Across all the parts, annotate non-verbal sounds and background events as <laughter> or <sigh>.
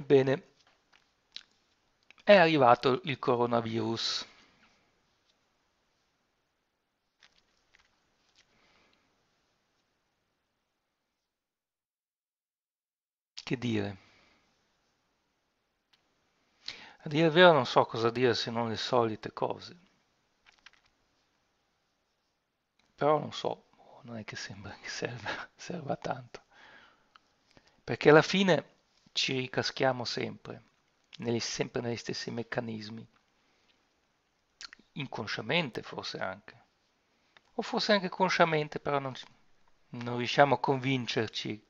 Ebbene, è arrivato il coronavirus. Che dire? A dire il vero non so cosa dire se non le solite cose. Però non so, non è che sembra che serva, <laughs> serva tanto. Perché alla fine ci ricaschiamo sempre, negli, sempre negli stessi meccanismi, inconsciamente forse anche, o forse anche consciamente, però non, non riusciamo a convincerci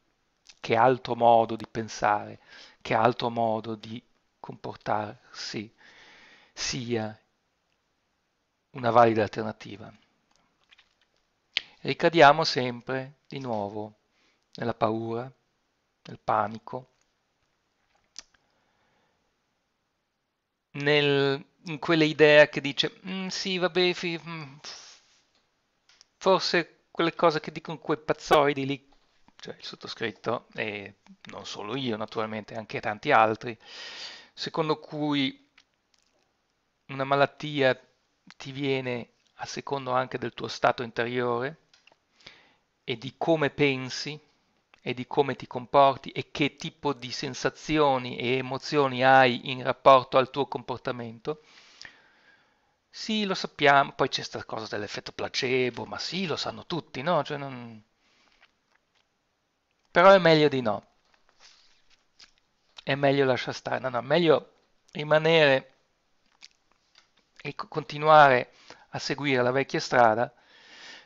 che altro modo di pensare, che altro modo di comportarsi sia una valida alternativa. Ricadiamo sempre di nuovo nella paura, nel panico, nel, in quell'idea che dice mm, sì, vabbè, fi, mm, forse quelle cose che dicono quei pazzoidi lì, cioè il sottoscritto, e non solo io naturalmente, anche tanti altri, secondo cui una malattia ti viene a secondo anche del tuo stato interiore e di come pensi e di come ti comporti e che tipo di sensazioni e emozioni hai in rapporto al tuo comportamento? Sì, lo sappiamo, poi c'è questa cosa dell'effetto placebo, ma sì, lo sanno tutti, no? Cioè non... Però è meglio di no. È meglio lasciare stare, no, no, meglio rimanere e continuare a seguire la vecchia strada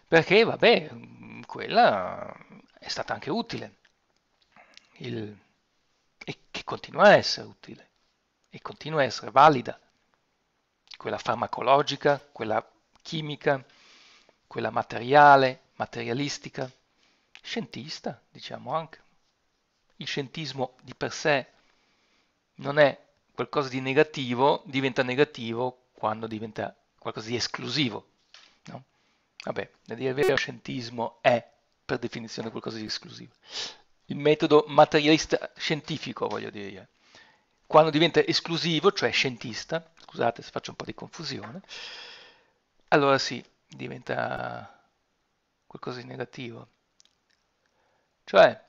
perché vabbè, quella è stata anche utile il, e che continua a essere utile e continua a essere valida, quella farmacologica, quella chimica, quella materiale, materialistica, scientista, diciamo anche. Il scientismo di per sé non è qualcosa di negativo, diventa negativo quando diventa qualcosa di esclusivo. No? Vabbè, da dire il vero scientismo è per definizione qualcosa di esclusivo. Il metodo materialista scientifico, voglio dire. Quando diventa esclusivo, cioè scientista, scusate se faccio un po' di confusione, allora sì, diventa qualcosa di negativo. Cioè,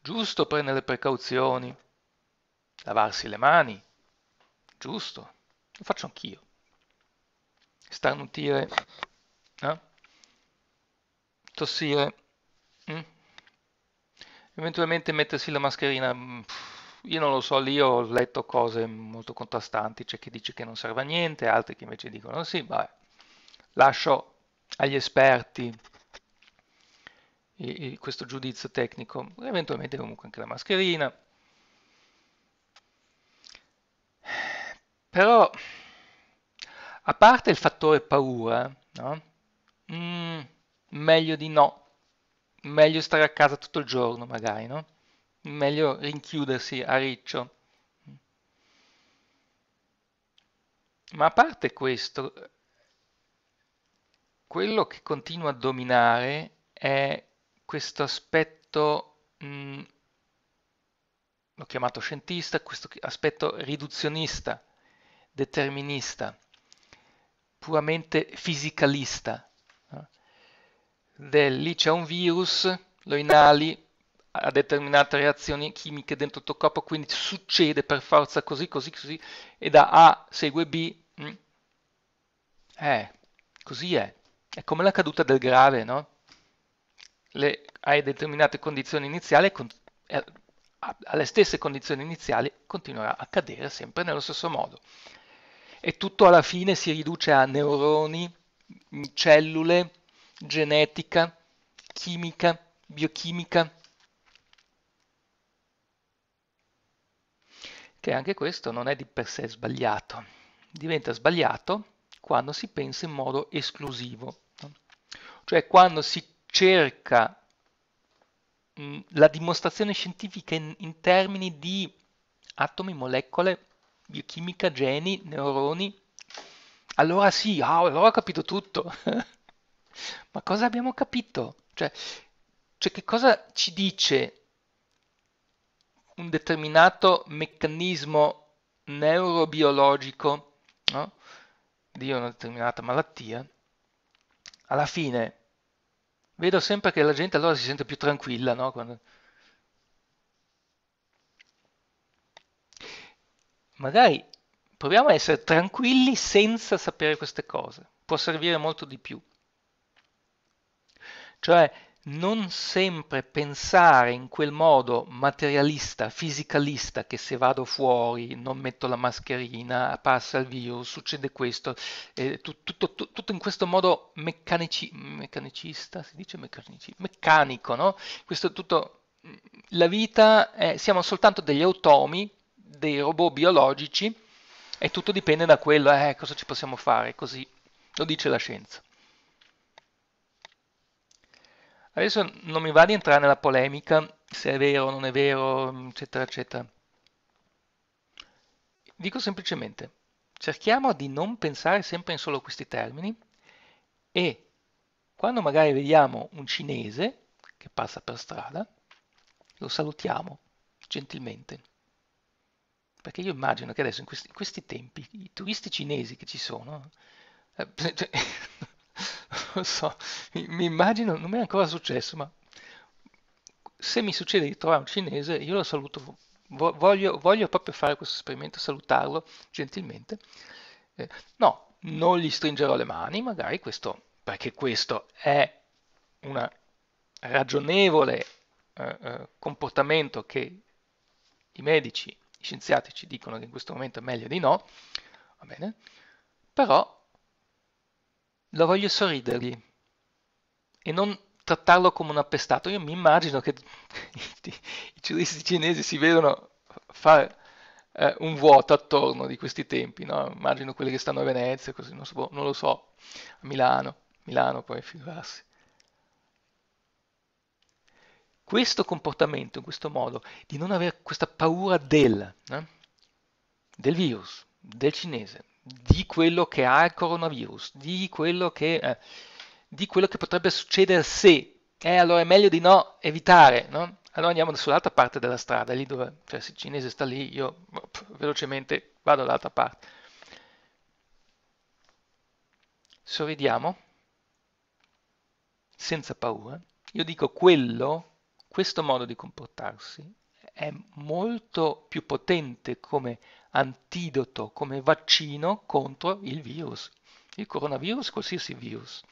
giusto prendere precauzioni, lavarsi le mani, giusto, lo faccio anch'io. Starnutire, no? tossire, mm? eventualmente mettersi la mascherina. Mm, io non lo so, lì ho letto cose molto contrastanti, c'è chi dice che non serve a niente, altri che invece dicono sì, vabbè, lascio agli esperti questo giudizio tecnico, eventualmente comunque anche la mascherina. Però, a parte il fattore paura, no? mm, meglio di no, meglio stare a casa tutto il giorno magari, no? Meglio rinchiudersi a riccio. Ma a parte questo, quello che continua a dominare è questo aspetto, mh, mm, l'ho chiamato scientista, questo aspetto riduzionista, determinista, puramente fisicalista del lì c'è un virus, lo inali, a determinate reazioni chimiche dentro il tuo corpo, quindi succede per forza così, così, così, e da A segue B. Mh? Mm, eh, così è. È come la caduta del grave, no? Le, hai determinate condizioni iniziali con, eh, alle stesse condizioni iniziali continuerà a cadere sempre nello stesso modo. E tutto alla fine si riduce a neuroni, cellule, genetica, chimica, biochimica, che anche questo non è di per sé sbagliato, diventa sbagliato quando si pensa in modo esclusivo, cioè quando si cerca mm, la dimostrazione scientifica in, in termini di atomi, molecole, biochimica, geni, neuroni, allora sì, ah, allora ho capito tutto. <laughs> Ma cosa abbiamo capito? Cioè, cioè che cosa ci dice un determinato meccanismo neurobiologico no? di una determinata malattia, alla fine vedo sempre che la gente allora si sente più tranquilla. No? Quando... Magari proviamo a essere tranquilli senza sapere queste cose, può servire molto di più cioè non sempre pensare in quel modo materialista, fisicalista, che se vado fuori non metto la mascherina, passa il virus, succede questo, eh, tutto, tutto, tutto, in questo modo meccanici, meccanicista, si dice meccanici, meccanico, no? Questo tutto, mm, la vita, è, siamo soltanto degli automi, dei robot biologici e tutto dipende da quello, eh, cosa ci possiamo fare, così lo dice la scienza. Adesso non mi va di entrare nella polemica se è vero o non è vero, eccetera, eccetera. Dico semplicemente, cerchiamo di non pensare sempre in solo questi termini e quando magari vediamo un cinese che passa per strada, lo salutiamo gentilmente. Perché io immagino che adesso in questi, in questi tempi i turisti cinesi che ci sono, eh, <laughs> cioè, <laughs> non so, mi immagino, non mi è ancora successo, ma se mi succede di trovare un cinese, io lo saluto, voglio, voglio proprio fare questo esperimento, salutarlo gentilmente. Eh, no, non gli stringerò le mani, magari questo, perché questo è un ragionevole eh, eh, comportamento che i medici, i scienziati ci dicono che in questo momento è meglio di no, va bene? Però lo voglio sorridergli e non trattarlo come un appestato. Io mi immagino che i, <laughs> i giuristi cinesi si vedono fare eh, un vuoto attorno di questi tempi, no? immagino quelli che stanno a Venezia, così non, so, boh, non lo so, a Milano, Milano poi figurarsi. Questo comportamento, in questo modo, di non avere questa paura del, eh? del virus, del cinese, di quello che ha il coronavirus, di quello che, eh, di quello che potrebbe succedere se, eh, allora è meglio di no evitare, no? Allora andiamo sull'altra parte della strada, lì dove cioè, se il cinese sta lì, io pff, velocemente vado dall'altra parte. Sorridiamo, senza paura. Io dico quello, questo modo di comportarsi è molto più potente come antidoto, come vaccino contro il virus, il coronavirus, qualsiasi virus.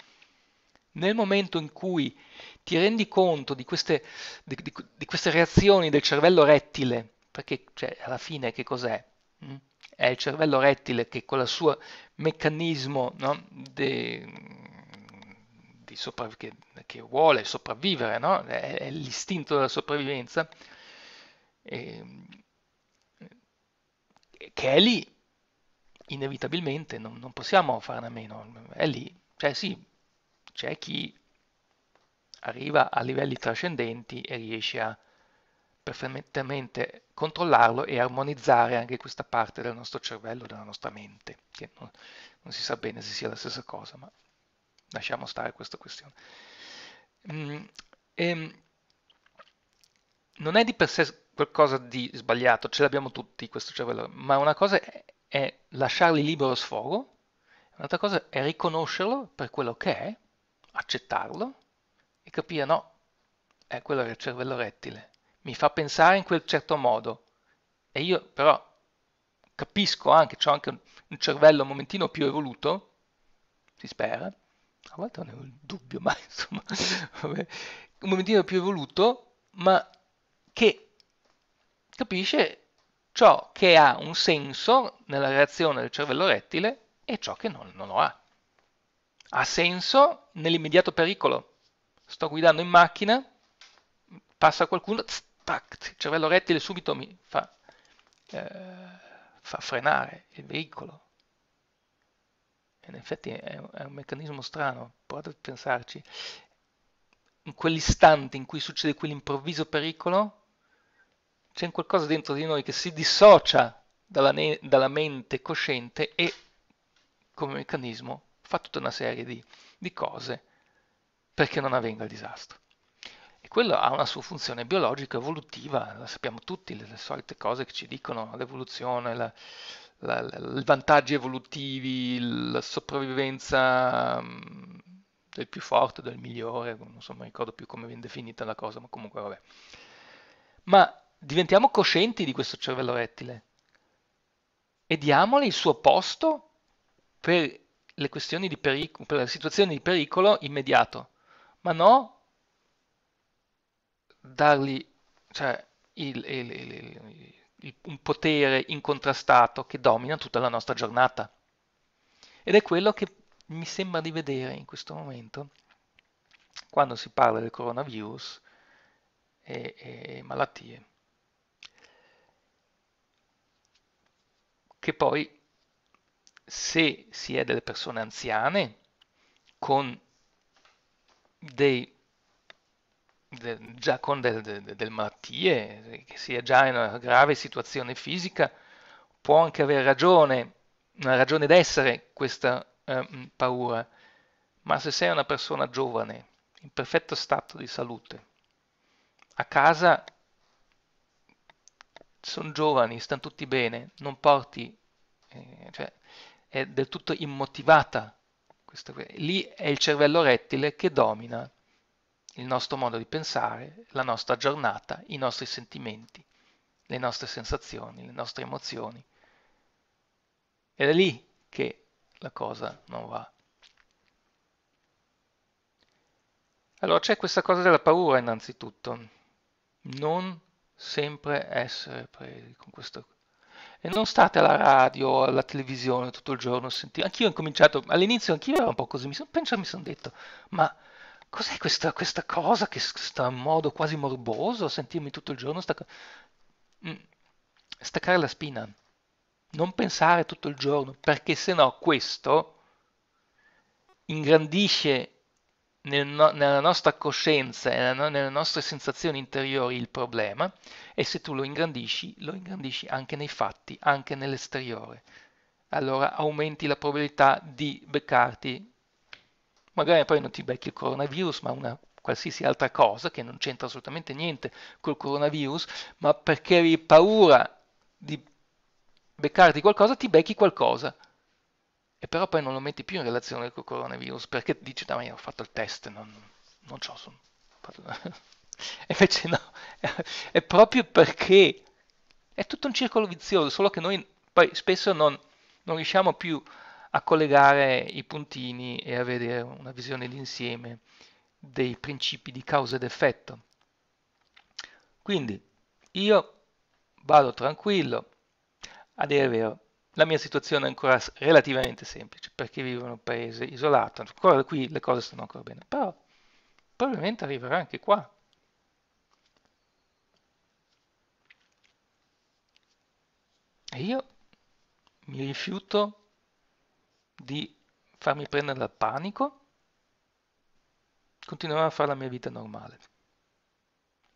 Nel momento in cui ti rendi conto di queste, di, di, di queste reazioni del cervello rettile, perché cioè, alla fine che cos'è? Mm? È il cervello rettile che con il suo meccanismo no, de, che, che, vuole sopravvivere, no? è, è l'istinto della sopravvivenza, e, ehm, eh, che è lì, inevitabilmente, non, non possiamo farne a meno, è lì, cioè sì, c'è chi arriva a livelli trascendenti e riesce a perfettamente controllarlo e armonizzare anche questa parte del nostro cervello, della nostra mente, che non, non si sa bene se sia la stessa cosa, ma lasciamo stare questa questione. Mm, e, ehm, non è di per sé qualcosa di sbagliato, ce l'abbiamo tutti, questo cioè ma una cosa è, è lasciargli libero sfogo, un'altra cosa è riconoscerlo per quello che è, accettarlo e capire no, è eh, quello che è il cervello rettile, mi fa pensare in quel certo modo e io però capisco anche, ho anche un cervello un momentino più evoluto, si spera, a volte non è un dubbio, <laughs> ma insomma, vabbè, un momentino più evoluto, ma che capisce ciò che ha un senso nella reazione del cervello rettile e ciò che non, non lo ha. Ha senso nell'immediato pericolo. Sto guidando in macchina, passa qualcuno, tss, tac, il cervello rettile subito mi fa, eh, fa frenare il veicolo. In effetti è è un meccanismo strano, provate a pensarci. In quell'istante in cui succede quell'improvviso pericolo, c'è qualcosa dentro di noi che si dissocia dalla, ne- dalla mente cosciente e come meccanismo fa tutta una serie di, di cose perché non avvenga il disastro. E quello ha una sua funzione biologica, evolutiva, la sappiamo tutti, le, le solite cose che ci dicono l'evoluzione, la, la, la, i vantaggi evolutivi, la sopravvivenza mm, del più forte, del migliore, non so, non ricordo più come viene definita la cosa, ma comunque vabbè. Ma diventiamo coscienti di questo cervello rettile e diamole il suo posto per le questioni di pericolo, per le situazioni di pericolo immediato, ma no dargli cioè, il, il, il, un potere incontrastato che domina tutta la nostra giornata. Ed è quello che mi sembra di vedere in questo momento quando si parla del coronavirus e, e malattie. che poi se si è delle persone anziane con dei de, già con delle de, de, malattie, che sia già in una grave situazione fisica, può anche avere ragione, una ragione d'essere questa eh, paura, ma se sei una persona giovane, in perfetto stato di salute, a casa sono giovani, stanno tutti bene, non porti, eh, cioè è del tutto immotivata. Questa, lì è il cervello rettile che domina il nostro modo di pensare, la nostra giornata, i nostri sentimenti, le nostre sensazioni, le nostre emozioni. Ed è lì che la cosa non va. Allora c'è questa cosa della paura innanzitutto. Non sempre essere presi con questo e non state alla radio o alla televisione tutto il giorno a sentire. Anch'io ho incominciato, all'inizio anch'io era un po' così, mi son, penso mi sono detto, ma cos'è questa, questa cosa che sta in modo quasi morboso a sentirmi tutto il giorno? Sta... Mm, staccare la spina, non pensare tutto il giorno, perché se no questo ingrandisce nel no- nella nostra coscienza e no- nelle nostre sensazioni interiori il problema e se tu lo ingrandisci, lo ingrandisci anche nei fatti, anche nell'esteriore. Allora aumenti la probabilità di beccarti, magari poi non ti becchi il coronavirus, ma una qualsiasi altra cosa che non c'entra assolutamente niente col coronavirus, ma perché hai paura di beccarti qualcosa, ti becchi qualcosa e però poi non lo metti più in relazione col coronavirus perché dici, no, io ho fatto il test, non, non ciò sono... <laughs> E invece no, <laughs> è proprio perché è tutto un circolo vizioso, solo che noi poi spesso non, non riusciamo più a collegare i puntini e a vedere una visione d'insieme dei principi di causa ed effetto. Quindi io vado tranquillo, a dire il vero, la mia situazione è ancora relativamente semplice perché vivo in un paese isolato, ancora qui le cose stanno ancora bene, però probabilmente arriverà anche qua. E io mi rifiuto di farmi prendere dal panico, continuerò a fare la mia vita normale,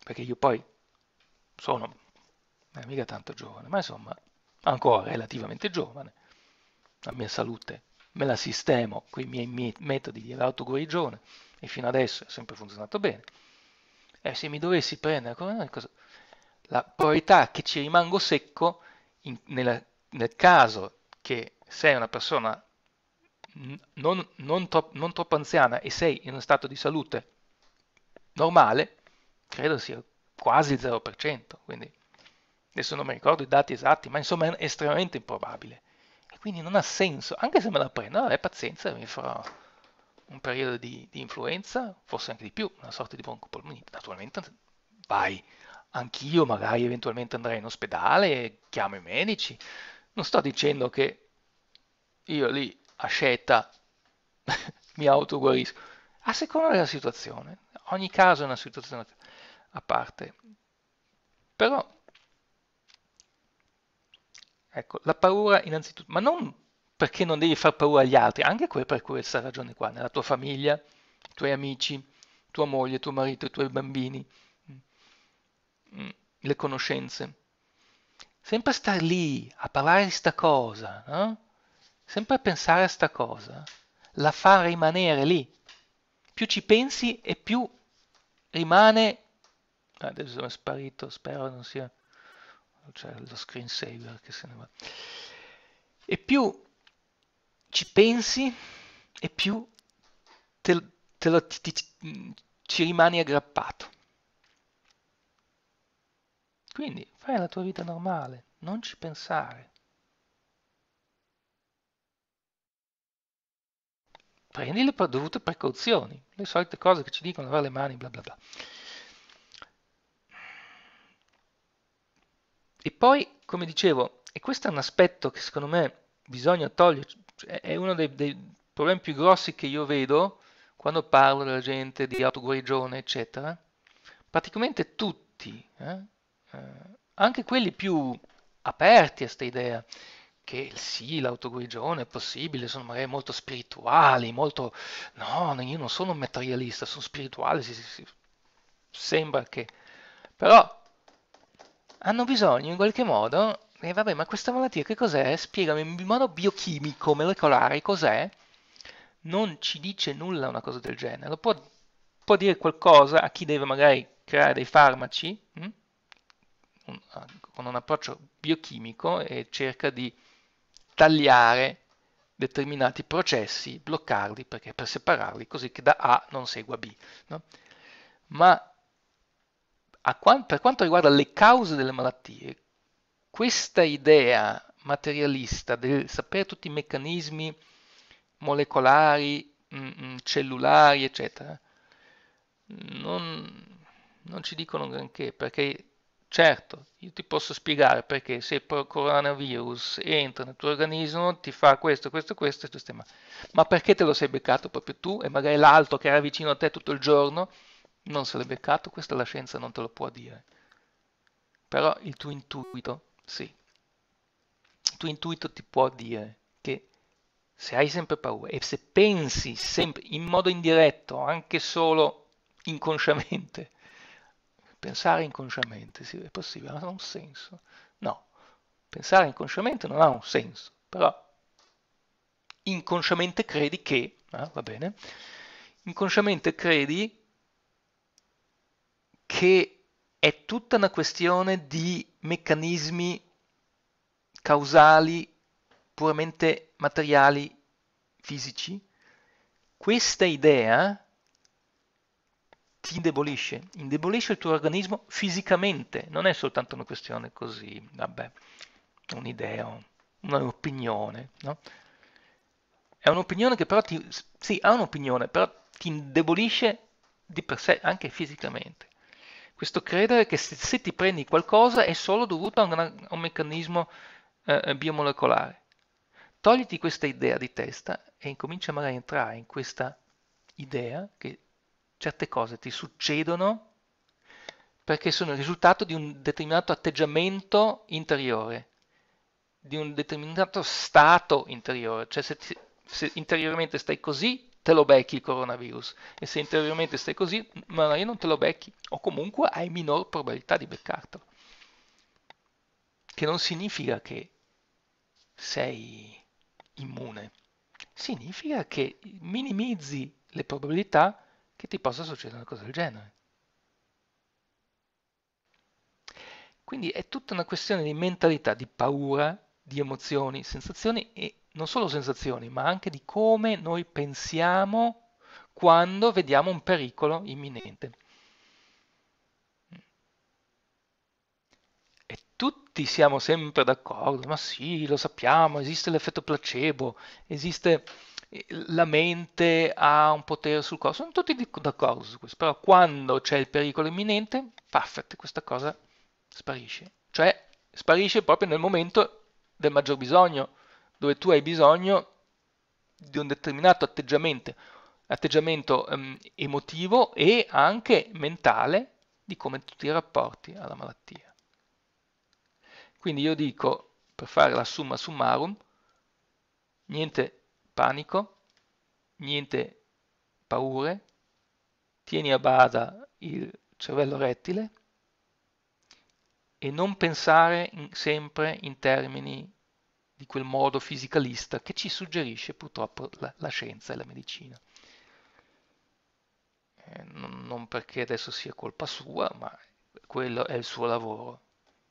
perché io poi sono eh, mica tanto giovane, ma insomma ancora relativamente giovane, la mia salute me la sistemo con i miei, metodi di autoguarigione e fino adesso è sempre funzionato bene. E eh, se mi dovessi prendere eh, cosa, la probabilità che ci rimango secco in, nella, nel caso che sei una persona non, non, tro, non, troppo anziana e sei in uno stato di salute normale, credo sia quasi il 0%, quindi adesso non mi ricordo i dati esatti, ma insomma è estremamente improbabile. E quindi non ha senso, anche se me la prendo, vabbè eh, pazienza, mi farò un periodo di, di influenza, forse anche di più, una sorta di broncopolmonite, naturalmente vai, anch'io magari eventualmente andrei in ospedale, chiamo i medici, non sto dicendo che io lì a scelta <laughs> mi autoguarisco, a seconda della situazione, ogni caso è una situazione a parte, però Ecco, la paura innanzitutto, ma non perché non devi far paura agli altri, anche per questa ragione qua, nella tua famiglia, i tuoi amici, tua moglie, tuo marito, i tuoi bambini, mm, mm, le conoscenze. Sempre star lì a parlare di sta cosa, no? sempre a pensare a sta cosa, la fa rimanere lì. Più ci pensi e più rimane... Ah, adesso è sparito, spero non sia cioè lo screensaver che se ne va. E più ci pensi e più te, te lo, ti, ti, ci rimani aggrappato. Quindi fai la tua vita normale, non ci pensare. Prendi le dovute precauzioni, le solite cose che ci dicono lavare le mani, bla bla bla. E poi, come dicevo, e questo è un aspetto che secondo me bisogna togliere, cioè, è uno dei, dei, problemi più grossi che io vedo quando parlo della gente di autoguarigione, eccetera. Praticamente tutti, eh, eh, anche quelli più aperti a questa idea, che sì, l'autoguarigione è possibile, sono magari molto spirituali, molto... No, io non sono un materialista, sono spirituale, sì, sì, sì. sembra che... Però hanno bisogno in qualche modo, e eh, vabbè, ma questa malattia che cos'è? Spiegami in modo biochimico, molecolare, cos'è? Non ci dice nulla una cosa del genere, lo può, può dire qualcosa a chi deve magari creare dei farmaci, hm? un, ah, con un approccio biochimico e cerca di tagliare determinati processi, bloccarli perché per separarli così che da A non segua B. No? Ma quant- per quanto riguarda le cause delle malattie, questa idea materialista del sapere tutti i meccanismi molecolari, mh, mm, mm, cellulari, eccetera, non, non ci dicono granché, perché certo, io ti posso spiegare perché se il coronavirus entra nel tuo organismo ti fa questo, questo, questo, questo, ma perché te lo sei beccato proprio tu e magari l'altro che era vicino a te tutto il giorno? non se l'è beccato, questa la scienza non te lo può dire. Però il tuo intuito, sì. Il tuo intuito ti può dire che se hai sempre paura e se pensi sempre in modo indiretto, anche solo inconsciamente, pensare inconsciamente sì, è possibile, non ha un senso. No, pensare inconsciamente non ha un senso, però inconsciamente credi che, ah, va bene, inconsciamente credi che è tutta una questione di meccanismi causali puramente materiali fisici, questa idea ti indebolisce, indebolisce il tuo organismo fisicamente, non è soltanto una questione così, vabbè, un'idea, un'opinione, no? È un'opinione che però ti, sì, ha un'opinione, però ti indebolisce di per sé anche fisicamente questo credere che se, se, ti prendi qualcosa è solo dovuto a, una, a un meccanismo eh, eh, biomolecolare. Togliti questa idea di testa e incomincia magari a entrare in questa idea che certe cose ti succedono perché sono il risultato di un determinato atteggiamento interiore, di un determinato stato interiore. Cioè se, ti, se interiormente stai così, te lo becchi il coronavirus e se interiormente stai così magari non te lo becchi o comunque hai minor probabilità di beccartelo. Che non significa che sei immune, significa che minimizzi le probabilità che ti possa succedere una cosa del genere. Quindi è tutta una questione di mentalità, di paura, di emozioni, sensazioni e non solo sensazioni, ma anche di come noi pensiamo quando vediamo un pericolo imminente. E tutti siamo sempre d'accordo, ma sì, lo sappiamo, esiste l'effetto placebo, esiste eh, la mente ha un potere sul corpo, sono tutti d'accordo su questo, però quando c'è il pericolo imminente, perfect, questa cosa sparisce, cioè sparisce proprio nel momento del maggior bisogno dove tu hai bisogno di un determinato atteggiamento, atteggiamento ehm, emotivo e anche mentale di come tu ti rapporti alla malattia. Quindi io dico, per fare la summa summarum, niente panico, niente paure, tieni a bada il cervello rettile e non pensare in, sempre in termini di quel modo fisicalista che ci suggerisce purtroppo la, la scienza e la medicina. Eh, non, non perché adesso sia colpa sua, ma quello è il suo lavoro.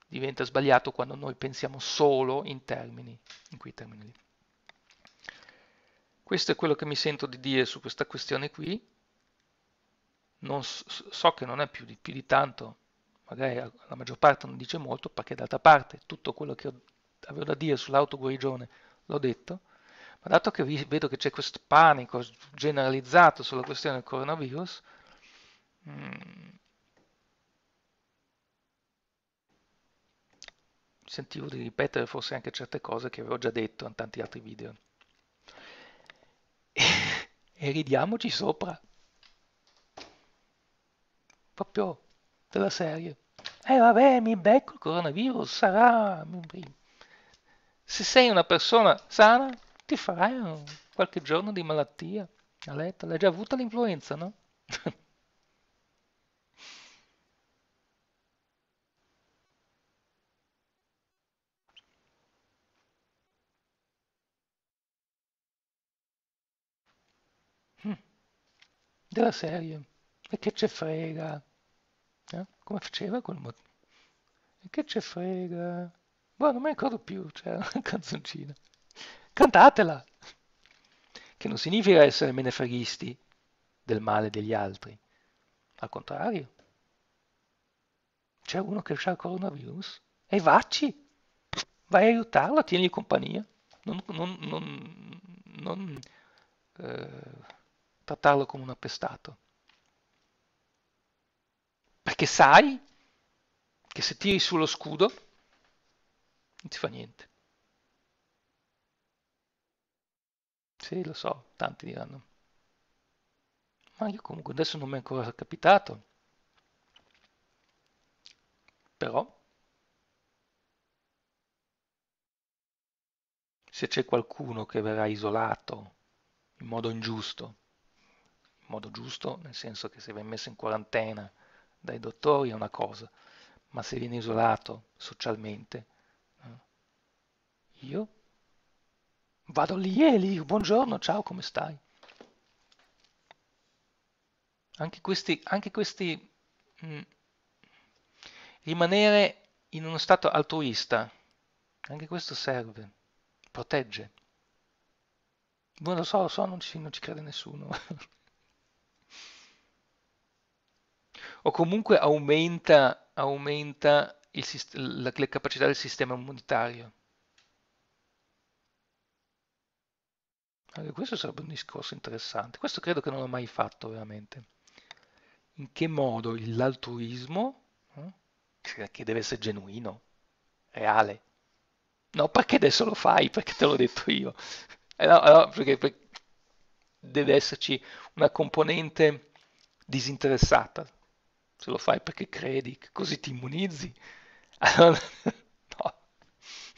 Diventa sbagliato quando noi pensiamo solo in termini, in quei termini lì. Questo è quello che mi sento di dire su questa questione qui. Non so, so che non è più di, più di tanto, magari la maggior parte non dice molto, perché d'altra parte tutto quello che ho avevo da dire sull'autoguarigione l'ho detto, ma dato che vedo che c'è questo panico generalizzato sulla questione del coronavirus, mh, mm, sentivo di ripetere forse anche certe cose che avevo già detto in tanti altri video. e ridiamoci sopra. Proprio della serie. Eh vabbè, mi becco il coronavirus, sarà se sei una persona sana, ti farai un, qualche giorno di malattia. A letto, l'hai già avuta l'influenza, no? <laughs> Hmm. della serie, e che ce frega? Eh? Come faceva quel motivo? E che ce frega? Boh, non mi ricordo più, c'era cioè, <laughs> una canzoncina. Cantatela! Che non significa essere menefreghisti del male degli altri. Al contrario. C'è uno che ha il coronavirus e vacci. Vai a aiutarlo, tieni compagnia. Non, non, non, non eh, trattarlo come un appestato. Perché sai che se tiri sullo scudo non si fa niente. Sì, lo so, tanti diranno. Ma io comunque adesso non mi è ancora capitato. Però, se c'è qualcuno che verrà isolato in modo ingiusto, in modo giusto nel senso che se viene messo in quarantena dai dottori è una cosa, ma se viene isolato socialmente io vado lì e gli buongiorno, ciao, come stai? Anche questi, anche questi mh, mm, rimanere in uno stato altruista, anche questo serve, protegge. Non lo so, lo so, non ci, non ci crede nessuno. <laughs> o comunque aumenta, aumenta il, la, la capacità del sistema immunitario. Allora, questo sarebbe un discorso interessante. Questo credo che non l'ho mai fatto veramente. In che modo l'altruismo, eh, cioè che deve essere genuino, reale, no perché adesso lo fai, perché te l'ho detto io, <laughs> eh, no, no, perché, perché deve esserci una componente disinteressata, se lo fai perché credi, così ti immunizzi. <laughs> Allora, no,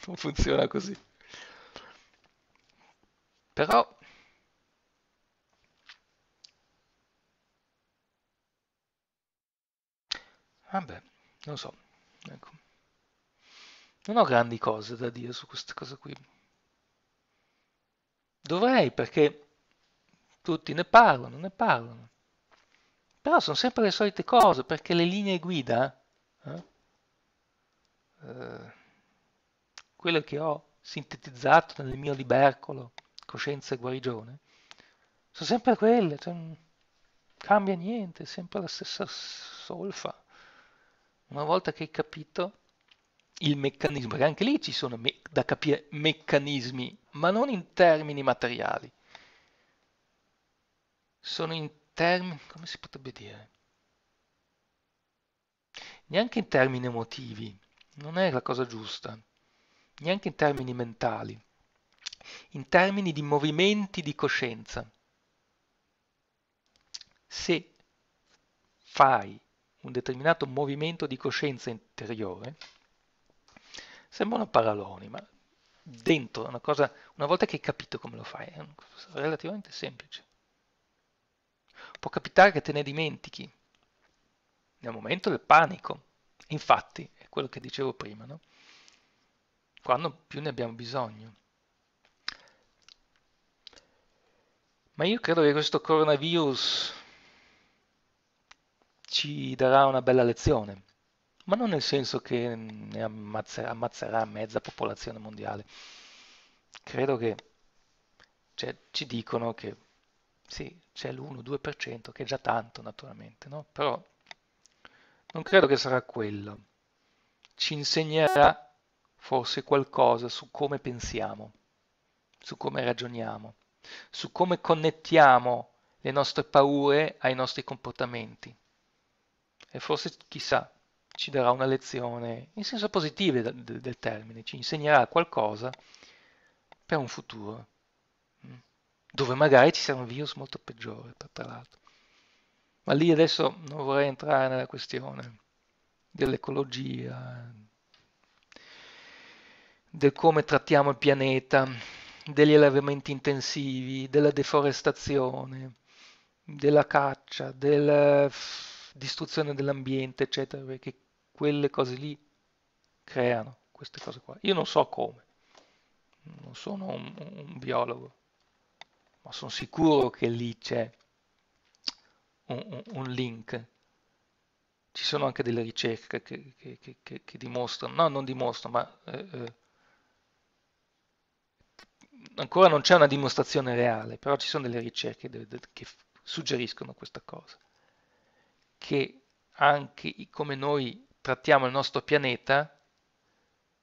non funziona così. Però Vabbè, non so. Ecco. Non ho grandi cose da dire su questa cosa qui. Dovrei perché tutti ne parlano, ne parlano. Però sono sempre le solite cose perché le linee guida, eh, eh, quello che ho sintetizzato nel mio libercolo, Coscienza e guarigione, sono sempre quelle, cioè, non cambia niente, è sempre la stessa solfa. Una volta che hai capito il meccanismo, perché anche lì ci sono me- da capire meccanismi, ma non in termini materiali, sono in termini, come si potrebbe dire? Neanche in termini emotivi, non è la cosa giusta, neanche in termini mentali in termini di movimenti di coscienza. Se fai un determinato movimento di coscienza interiore, sembrano paraloni, ma dentro una cosa, una volta che hai capito come lo fai, è una cosa relativamente semplice. Può capitare che te ne dimentichi nel momento del panico. Infatti, è quello che dicevo prima, no? quando più ne abbiamo bisogno. Ma io credo che questo coronavirus ci darà una bella lezione, ma non nel senso che ne ammazzerà, ammazzerà mezza popolazione mondiale. Credo che cioè, ci dicono che sì, c'è l'1-2%, che è già tanto naturalmente, no? però non credo che sarà quello. Ci insegnerà forse qualcosa su come pensiamo, su come ragioniamo su come connettiamo le nostre paure ai nostri comportamenti. E forse, chissà, ci darà una lezione in senso positivo del, del termine, ci insegnerà qualcosa per un futuro, mm, dove magari ci sarà un virus molto peggiore, tra l'altro. Ma lì adesso non vorrei entrare nella questione dell'ecologia, del come trattiamo il pianeta degli allevamenti intensivi, della deforestazione, della caccia, della eh, distruzione dell'ambiente, eccetera, perché quelle cose lì creano queste cose qua. Io non so come, non sono un, un biologo, ma sono sicuro che lì c'è un, un, un link. Ci sono anche delle ricerche che, che, che, che dimostrano, no, non dimostrano, ma... Eh, eh ancora non c'è una dimostrazione reale, però ci sono delle ricerche che suggeriscono questa cosa, che anche come noi trattiamo il nostro pianeta,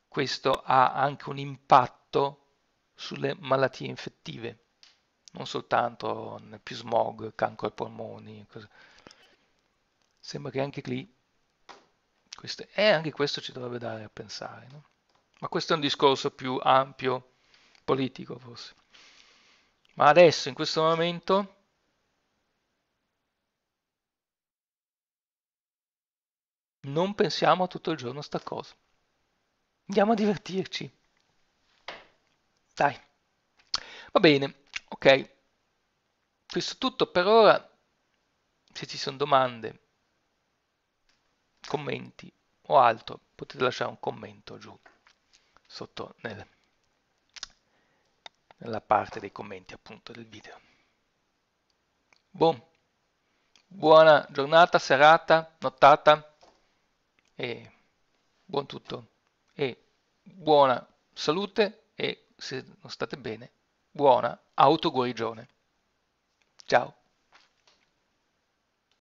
questo ha anche un impatto sulle malattie infettive, non soltanto più smog, cancro ai polmoni, cose. sembra che anche lì, questo, e eh, anche questo ci dovrebbe dare a pensare, no? ma questo è un discorso più ampio politico forse. Ma adesso, in questo momento, non pensiamo tutto il giorno a sta cosa. Andiamo a divertirci. Dai. Va bene, ok. Questo è tutto per ora. Se ci sono domande, commenti o altro, potete lasciare un commento giù sotto nel nella parte dei commenti appunto del video. Boh. Buona giornata, serata, nottata e buon tutto e buona salute e se non state bene buona autoguarigione. Ciao.